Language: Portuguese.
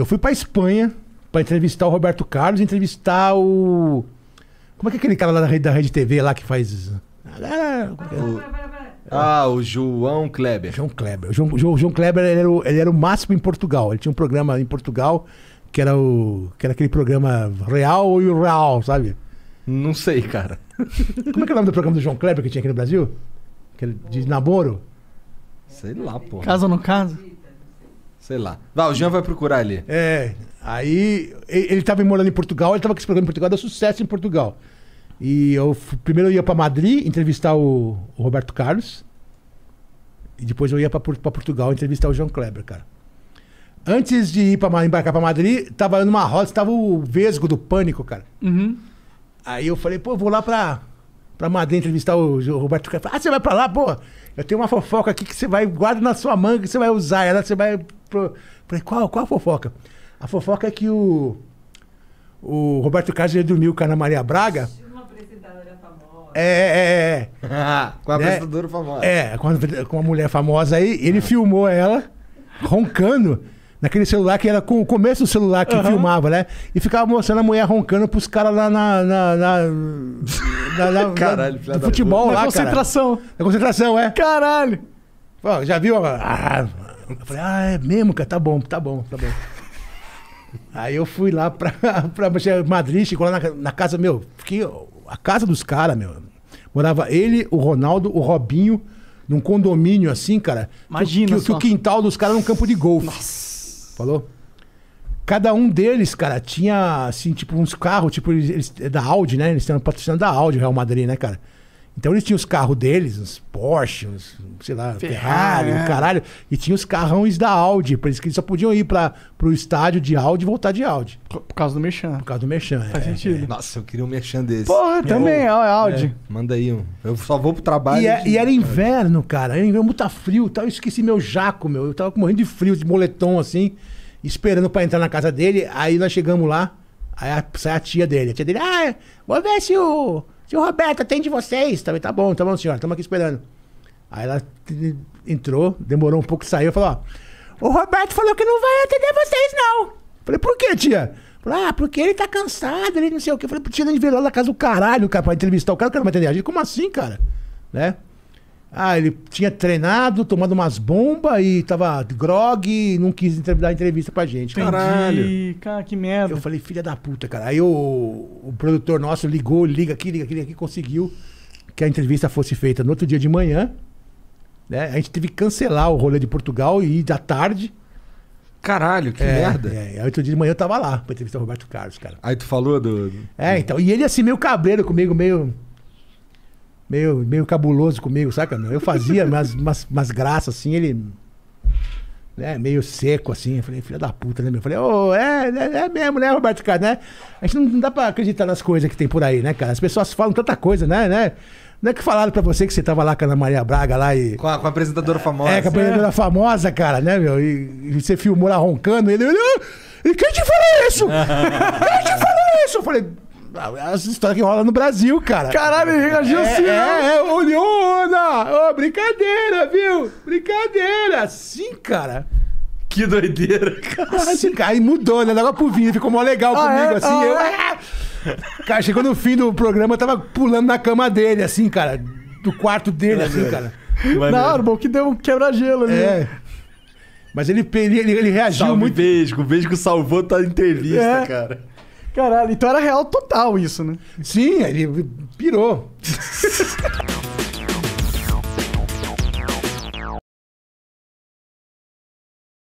Eu fui pra Espanha para entrevistar o Roberto Carlos, entrevistar o. Como é que é aquele cara lá da Rede, da rede TV lá que faz. Ah, o... ah, o João Kleber. João Kleber. O João, João Kleber ele era, o, ele era o máximo em Portugal. Ele tinha um programa em Portugal que era, o, que era aquele programa Real e o Real, sabe? Não sei, cara. Como é que é o nome do programa do João Kleber que tinha aqui no Brasil? Aquele de namoro? Sei lá, pô. Casa ou não casa? Sei lá. Vai, o Jean vai procurar ali. É. Aí ele estava morando em Portugal, ele estava com esse programa em Portugal, deu sucesso em Portugal. E eu primeiro eu ia para Madrid entrevistar o, o, Roberto Carlos. E depois eu ia para Portugal entrevistar o João Kleber, cara. Antes de ir pra, embarcar para Madrid, tava numa roda, tava o Vesgo do Pânico, cara. Uhum. Aí eu falei, pô, vou lá pra, para Madrid entrevistar o, o Roberto Carlos. Ah, você vai pra lá, pô? Eu tenho uma fofoca aqui que você vai, guarda na sua manga, que você vai usar ela, você vai Pro... Falei, qual, qual a fofoca? A fofoca é que o, o Roberto Carlos ele dormiu com a Ana Maria Braga. Uma apresentadora famosa. É, é, é. é. com a né? apresentadora famosa. É, com, a, com uma mulher famosa aí. Ele ah. filmou ela roncando naquele celular que era com o começo do celular que uhum. filmava, né? E ficava mostrando a mulher roncando pros caras lá na. na, na, na, na Caralho, na, futebol na lá, concentração. Cara. Na concentração, é. Caralho! Pô, já viu? Ah, eu falei, ah, é mesmo, cara? Tá bom, tá bom, tá bom. Aí eu fui lá pra, pra Madrid, chegou lá na, na casa, meu, fiquei. A casa dos caras, meu. Morava ele, o Ronaldo, o Robinho, num condomínio assim, cara. Imagina. Que, que, que o quintal dos caras era um campo de golfe. Nossa. Falou? Cada um deles, cara, tinha, assim, tipo, uns carros, tipo, eles, eles é da Audi, né? Eles estavam patrocinando da Audi, Real Madrid, né, cara? Então eles tinham os carros deles, os Porsche, os, sei lá, Ferrari, né? o caralho. E tinha os carrões da Audi, por isso que eles só podiam ir para o estádio de Audi e voltar de Audi. Por, causa do Merchan. Por causa do Merchan, Faz é, sentido. É. Nossa, eu queria um Merchan desse. Porra, eu, também, ó, é Audi. É, manda aí um. Eu só vou pro trabalho. E, é, e era inverno, cara. Era inverno, muito frio tal. Eu esqueci meu jaco, meu. Eu tava morrendo de frio, de moletom assim, esperando para entrar na casa dele. Aí nós chegamos lá, aí sai a tia dele. A tia dele, ah, vou ver se o. Eu... Tio Roberto, atende vocês. Também tá, tá bom, tá bom, senhora, estamos aqui esperando. Aí ela entrou, demorou um pouco, saiu e falou: ó, o Roberto falou que não vai atender vocês, não. Falei, por quê, tia? Falei, ah, porque ele tá cansado, ele não sei o quê. Falei, tia, a gente veio lá na casa do caralho, cara, pra entrevistar o cara, o cara não vai atender a gente. Como assim, cara? Né? Ah, ele tinha treinado, tomado umas bombas e tava grog e não quis dar entrevista pra gente. Entendi. Caralho. Cara, que merda. Eu falei, filha da puta, cara. Aí o, o produtor nosso ligou, liga aqui, liga aqui, liga aqui, conseguiu que a entrevista fosse feita no outro dia de manhã. Né? A gente teve que cancelar o rolê de Portugal e ir da tarde. Caralho, que é, merda. É, aí é, outro dia de manhã eu tava lá pra entrevistar o Roberto Carlos, cara. Aí tu falou do. É, então. E ele assim, meio cabreiro comigo, meio meio, meio cabuloso comigo, saca? Eu fazia umas, umas, umas graças assim, ele. Né, meio seco assim. Eu falei, filha da puta, né? Eu falei, ô, oh, é, é, é, mesmo, né, Roberto, cara, né? A gente não, não dá pra acreditar nas coisas que tem por aí, né, cara? As pessoas falam tanta coisa, né, né? Não é que falaram pra você que você tava lá com a Ana Maria Braga lá e. Com a, com a apresentadora famosa. É, com a apresentadora é. famosa, cara, né, meu? E, e você filmou lá roncando, ele. ele ah, e quem te falou isso? quem te falou isso? Eu falei, as histórias que rola no Brasil, cara. Caralho, ele reagiu é, assim, É, é, olhou, Ô, brincadeira, viu? Brincadeira. Sim, cara. Que doideira, cara. Assim, cara, e mudou, né? Agora pro Vini, ficou mó legal ah, é? comigo, é? assim. Ah, eu... É? Ah! Cara, chegou no fim do programa, eu tava pulando na cama dele, assim, cara. Do quarto dele, assim, cara. Maneiro. Não, que deu um quebra-gelo ali. É. Mas ele, ele, ele reagiu Salve, muito. Vesgo. O Vesgo salvou tua entrevista, é. cara. Caralho, então era real total isso, né? Sim, ele pirou.